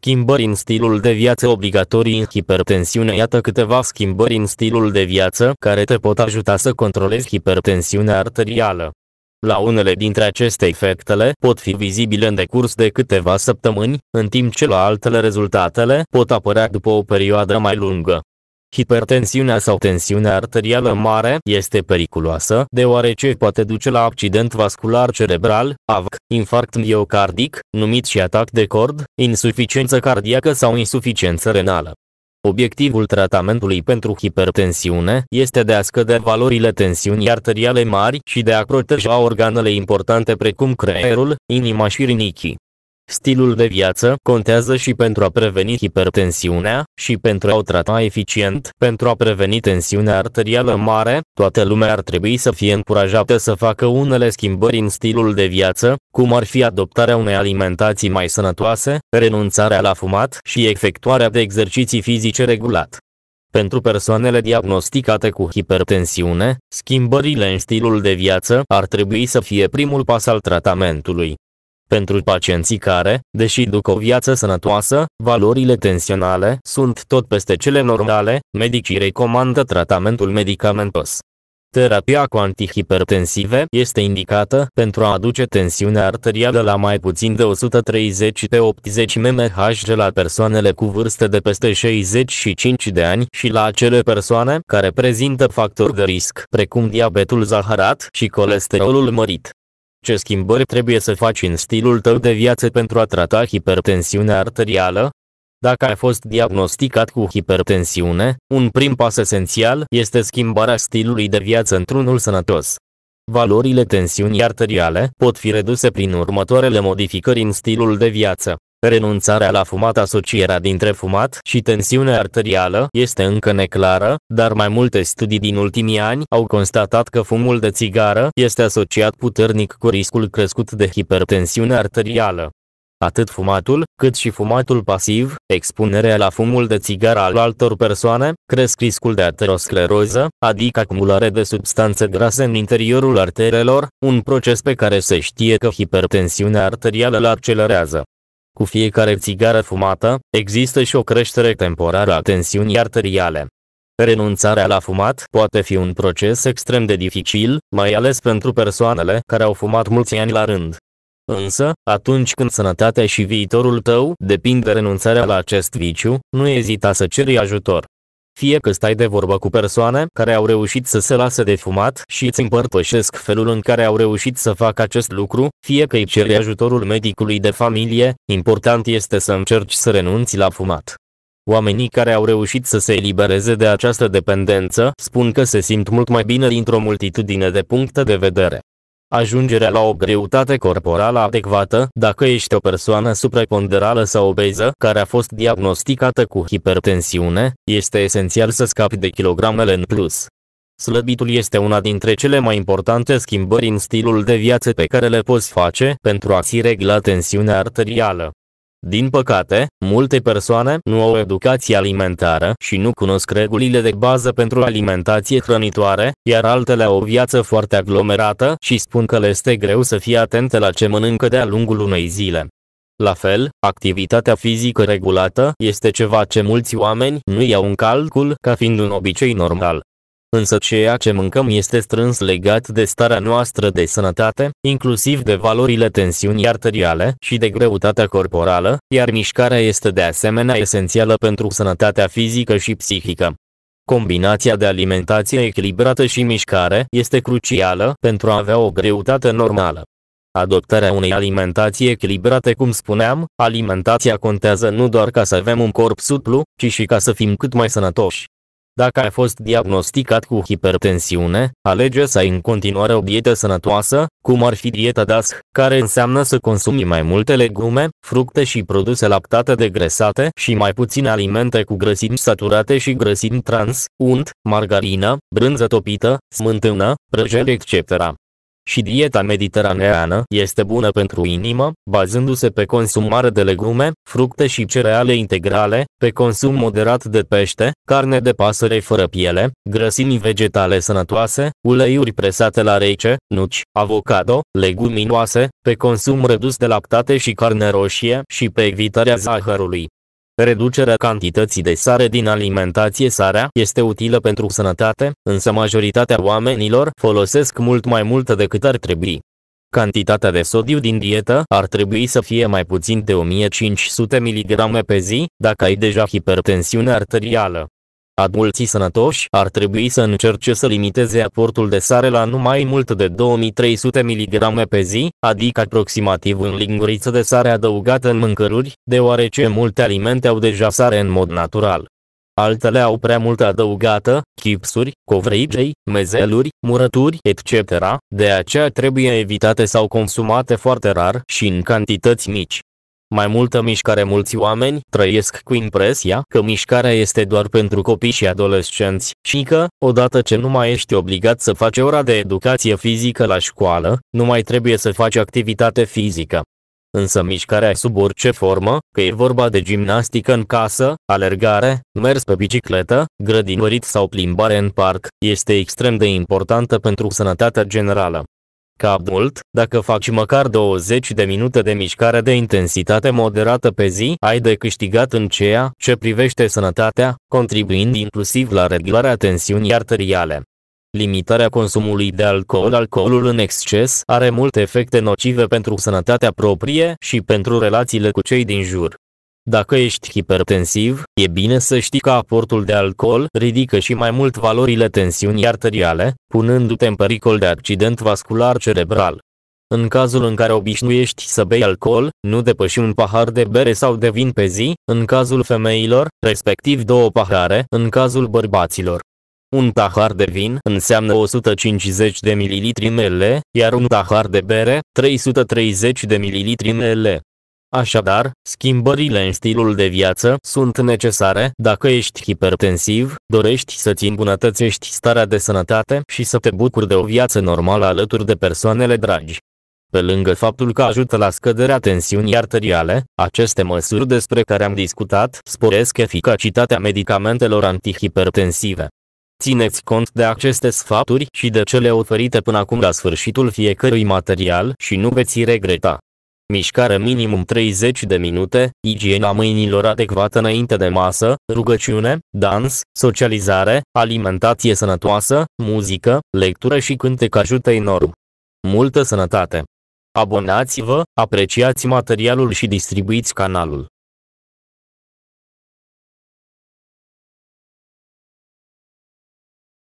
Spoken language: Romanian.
Schimbări în stilul de viață obligatorii în hipertensiune Iată câteva schimbări în stilul de viață care te pot ajuta să controlezi hipertensiunea arterială. La unele dintre aceste efectele pot fi vizibile în decurs de câteva săptămâni, în timp ce la altele rezultatele pot apărea după o perioadă mai lungă. Hipertensiunea sau tensiunea arterială mare este periculoasă deoarece poate duce la accident vascular cerebral, AVC, infarct miocardic, numit și atac de cord, insuficiență cardiacă sau insuficiență renală. Obiectivul tratamentului pentru hipertensiune este de a scădea valorile tensiunii arteriale mari și de a proteja organele importante precum creierul, inima și rinichii. Stilul de viață contează și pentru a preveni hipertensiunea și pentru a o trata eficient. Pentru a preveni tensiunea arterială mare, toată lumea ar trebui să fie încurajată să facă unele schimbări în stilul de viață, cum ar fi adoptarea unei alimentații mai sănătoase, renunțarea la fumat și efectuarea de exerciții fizice regulat. Pentru persoanele diagnosticate cu hipertensiune, schimbările în stilul de viață ar trebui să fie primul pas al tratamentului. Pentru pacienții care, deși duc o viață sănătoasă, valorile tensionale sunt tot peste cele normale, medicii recomandă tratamentul medicamentos. Terapia cu antihipertensive este indicată pentru a aduce tensiunea arterială la mai puțin de 130 pe 80 mmHg la persoanele cu vârste de peste 65 de ani și la acele persoane care prezintă factori de risc, precum diabetul zaharat și colesterolul mărit. Ce schimbări trebuie să faci în stilul tău de viață pentru a trata hipertensiunea arterială? Dacă ai fost diagnosticat cu hipertensiune, un prim pas esențial este schimbarea stilului de viață într-unul sănătos. Valorile tensiunii arteriale pot fi reduse prin următoarele modificări în stilul de viață. Renunțarea la fumat asocierea dintre fumat și tensiune arterială este încă neclară, dar mai multe studii din ultimii ani au constatat că fumul de țigară este asociat puternic cu riscul crescut de hipertensiune arterială. Atât fumatul, cât și fumatul pasiv, expunerea la fumul de țigară al altor persoane, cresc riscul de ateroscleroză, adică acumulare de substanțe grase în interiorul arterelor, un proces pe care se știe că hipertensiunea arterială îl accelerează. Cu fiecare țigară fumată, există și o creștere temporară a tensiunii arteriale. Renunțarea la fumat poate fi un proces extrem de dificil, mai ales pentru persoanele care au fumat mulți ani la rând. Însă, atunci când sănătatea și viitorul tău depind de renunțarea la acest viciu, nu ezita să ceri ajutor. Fie că stai de vorbă cu persoane care au reușit să se lasă de fumat și îți împărtășesc felul în care au reușit să facă acest lucru, fie că îi ceri ajutorul medicului de familie, important este să încerci să renunți la fumat. Oamenii care au reușit să se elibereze de această dependență spun că se simt mult mai bine dintr-o multitudine de puncte de vedere. Ajungerea la o greutate corporală adecvată, dacă ești o persoană supraponderală sau obeză care a fost diagnosticată cu hipertensiune, este esențial să scapi de kilogramele în plus. Slăbitul este una dintre cele mai importante schimbări în stilul de viață pe care le poți face pentru a-ți regla tensiunea arterială. Din păcate, multe persoane nu au educație alimentară și nu cunosc regulile de bază pentru alimentație hrănitoare, iar altele au o viață foarte aglomerată și spun că le este greu să fie atente la ce mănâncă de-a lungul unei zile. La fel, activitatea fizică regulată este ceva ce mulți oameni nu iau în calcul ca fiind un obicei normal însă ceea ce mâncăm este strâns legat de starea noastră de sănătate, inclusiv de valorile tensiunii arteriale și de greutatea corporală, iar mișcarea este de asemenea esențială pentru sănătatea fizică și psihică. Combinația de alimentație echilibrată și mișcare este crucială pentru a avea o greutate normală. Adoptarea unei alimentații echilibrate cum spuneam, alimentația contează nu doar ca să avem un corp suplu, ci și ca să fim cât mai sănătoși. Dacă ai fost diagnosticat cu hipertensiune, alege să ai în continuare o dietă sănătoasă, cum ar fi dieta DAS, care înseamnă să consumi mai multe legume, fructe și produse lactate degresate și mai puține alimente cu grăsimi saturate și grăsimi trans, unt, margarină, brânză topită, smântână, prăjeli etc și dieta mediteraneană este bună pentru inimă, bazându-se pe consum mare de legume, fructe și cereale integrale, pe consum moderat de pește, carne de pasăre fără piele, grăsimi vegetale sănătoase, uleiuri presate la rece, nuci, avocado, leguminoase, pe consum redus de lactate și carne roșie și pe evitarea zahărului. Reducerea cantității de sare din alimentație Sarea este utilă pentru sănătate, însă majoritatea oamenilor folosesc mult mai mult decât ar trebui. Cantitatea de sodiu din dietă ar trebui să fie mai puțin de 1500 mg pe zi, dacă ai deja hipertensiune arterială. Adulții sănătoși ar trebui să încerce să limiteze aportul de sare la nu mai mult de 2300 mg pe zi, adică aproximativ în linguriță de sare adăugată în mâncăruri, deoarece multe alimente au deja sare în mod natural. Altele au prea multă adăugată, chipsuri, covrigei, mezeluri, murături, etc., de aceea trebuie evitate sau consumate foarte rar și în cantități mici. Mai multă mișcare mulți oameni trăiesc cu impresia că mișcarea este doar pentru copii și adolescenți și că, odată ce nu mai ești obligat să faci ora de educație fizică la școală, nu mai trebuie să faci activitate fizică. Însă mișcarea sub orice formă, că e vorba de gimnastică în casă, alergare, mers pe bicicletă, grădinărit sau plimbare în parc, este extrem de importantă pentru sănătatea generală ca mult, dacă faci măcar 20 de minute de mișcare de intensitate moderată pe zi, ai de câștigat în ceea ce privește sănătatea, contribuind inclusiv la reglarea tensiunii arteriale. Limitarea consumului de alcool Alcoolul în exces are multe efecte nocive pentru sănătatea proprie și pentru relațiile cu cei din jur. Dacă ești hipertensiv, e bine să știi că aportul de alcool ridică și mai mult valorile tensiunii arteriale, punându-te în pericol de accident vascular cerebral. În cazul în care obișnuiești să bei alcool, nu depăși un pahar de bere sau de vin pe zi, în cazul femeilor, respectiv două pahare, în cazul bărbaților. Un tahar de vin înseamnă 150 de ml ml, iar un tahar de bere 330 de ml ml. Așadar, schimbările în stilul de viață sunt necesare dacă ești hipertensiv, dorești să-ți îmbunătățești starea de sănătate și să te bucuri de o viață normală alături de persoanele dragi. Pe lângă faptul că ajută la scăderea tensiunii arteriale, aceste măsuri despre care am discutat sporesc eficacitatea medicamentelor antihipertensive. Țineți cont de aceste sfaturi și de cele oferite până acum la sfârșitul fiecărui material și nu veți regreta mișcare minimum 30 de minute, igiena mâinilor adecvată înainte de masă, rugăciune, dans, socializare, alimentație sănătoasă, muzică, lectură și cântec ajută enorm. Multă sănătate! Abonați-vă, apreciați materialul și distribuiți canalul.